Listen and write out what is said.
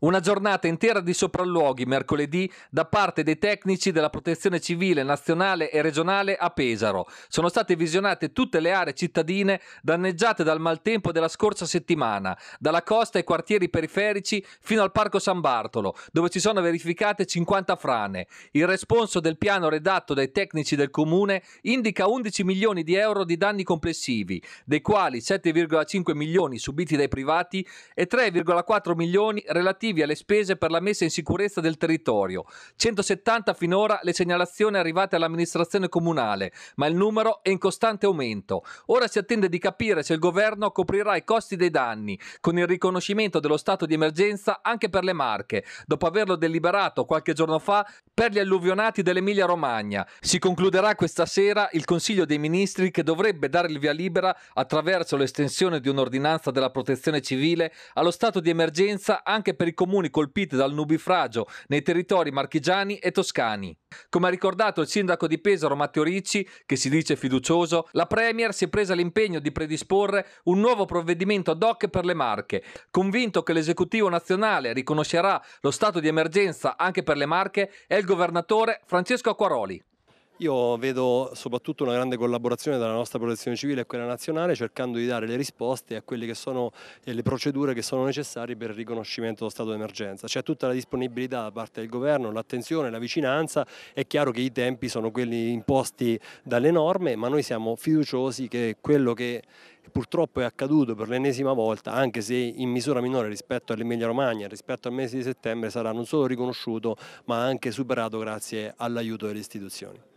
Una giornata intera di sopralluoghi mercoledì da parte dei tecnici della Protezione Civile nazionale e regionale a Pesaro. Sono state visionate tutte le aree cittadine danneggiate dal maltempo della scorsa settimana, dalla costa ai quartieri periferici fino al Parco San Bartolo, dove si sono verificate 50 frane. Il responso del piano redatto dai tecnici del comune indica 11 milioni di euro di danni complessivi, dei quali 7,5 milioni subiti dai privati e 3,4 milioni relativi relativi alle spese per la messa in sicurezza del territorio. 170 finora le segnalazioni arrivate all'amministrazione comunale, ma il numero è in costante aumento. Ora si attende di capire se il governo coprirà i costi dei danni con il riconoscimento dello stato di emergenza anche per le Marche, dopo averlo deliberato qualche giorno fa per gli alluvionati dell'Emilia Romagna. Si concluderà questa sera il Consiglio dei Ministri che dovrebbe dare il via libera attraverso l'estensione di un'ordinanza della protezione civile allo stato di emergenza anche per i comuni colpiti dal nubifragio nei territori marchigiani e toscani. Come ha ricordato il sindaco di Pesaro Matteo Ricci, che si dice fiducioso, la Premier si è presa l'impegno di predisporre un nuovo provvedimento ad hoc per le Marche, convinto che l'esecutivo nazionale riconoscerà lo stato di emergenza anche per le Marche è il governatore Francesco Acquaroli. Io vedo soprattutto una grande collaborazione tra la nostra protezione civile e quella nazionale cercando di dare le risposte a quelle che sono le procedure che sono necessarie per il riconoscimento dello stato d'emergenza. C'è tutta la disponibilità da parte del governo, l'attenzione, la vicinanza, è chiaro che i tempi sono quelli imposti dalle norme, ma noi siamo fiduciosi che quello che purtroppo è accaduto per l'ennesima volta, anche se in misura minore rispetto all'Emilia Romagna, rispetto al mese di settembre, sarà non solo riconosciuto ma anche superato grazie all'aiuto delle istituzioni.